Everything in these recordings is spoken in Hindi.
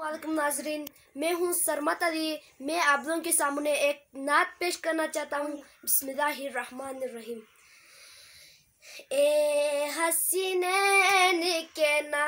वालेकुम नाजरीन मैं हूँ सरमत अली मैं आप लोगों के सामने एक नात पेश करना चाहता हूँ रहीम ए हसीनैन के ना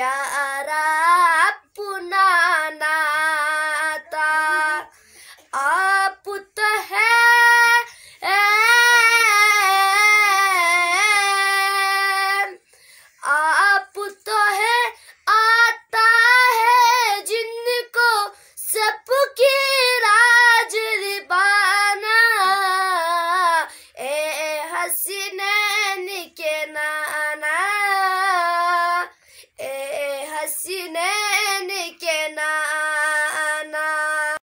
या था आप तो है तो आता है जिनको सबकी राज लिबाना ए हसीन